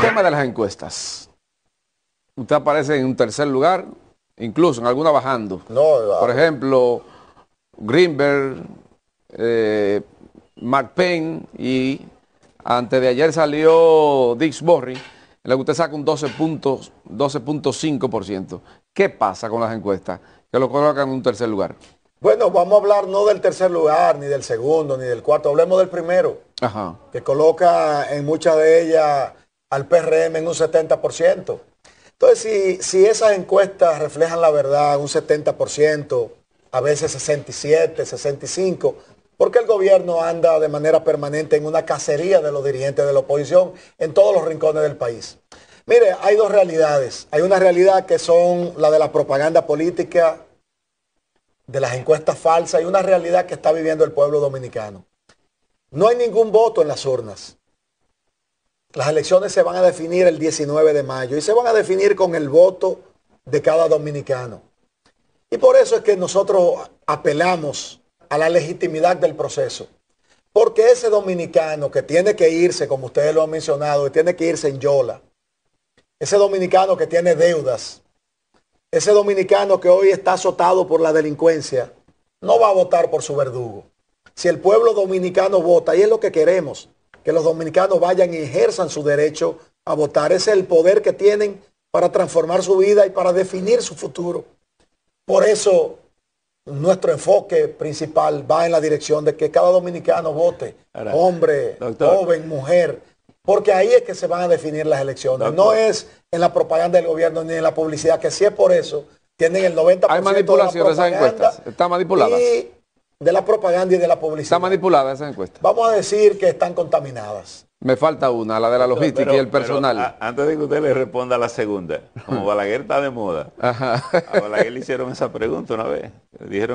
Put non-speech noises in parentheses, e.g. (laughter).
tema de las encuestas. Usted aparece en un tercer lugar, incluso en alguna bajando. No, Por ejemplo, Greenberg, eh, Mark Penn, y antes de ayer salió Dix Borry, en la que usted saca un 12.5%. ciento. ¿Qué pasa con las encuestas? Que lo colocan en un tercer lugar. Bueno, vamos a hablar no del tercer lugar, ni del segundo, ni del cuarto. Hablemos del primero, Ajá. que coloca en muchas de ellas al PRM en un 70%. Entonces, si, esas encuestas reflejan la verdad, un 70%, a veces 67, 65, qué el gobierno anda de manera permanente en una cacería de los dirigentes de la oposición en todos los rincones del país. Mire, hay dos realidades. Hay una realidad que son la de la propaganda política, de las encuestas falsas, y una realidad que está viviendo el pueblo dominicano. No hay ningún voto en las urnas. Las elecciones se van a definir el 19 de mayo y se van a definir con el voto de cada dominicano. Y por eso es que nosotros apelamos a la legitimidad del proceso. Porque ese dominicano que tiene que irse, como ustedes lo han mencionado, y tiene que irse en Yola, ese dominicano que tiene deudas, ese dominicano que hoy está azotado por la delincuencia, no va a votar por su verdugo. Si el pueblo dominicano vota, y es lo que queremos, que los dominicanos vayan y ejerzan su derecho a votar. Ese es el poder que tienen para transformar su vida y para definir su futuro. Por eso nuestro enfoque principal va en la dirección de que cada dominicano vote, hombre, joven, mujer, porque ahí es que se van a definir las elecciones. no es en la propaganda del gobierno ni en la publicidad, que si es por eso, tienen el 90% Hay manipulaciones de la encuestas, está manipuladas de la propaganda y de la publicidad. Está manipulada esa encuesta. Vamos a decir que están contaminadas. Me falta una, la de la logística y el personal. antes de que usted le responda a la segunda, como (laughs) Balaguer está de moda, a Balaguer le hicieron esa pregunta una vez. Dijeron que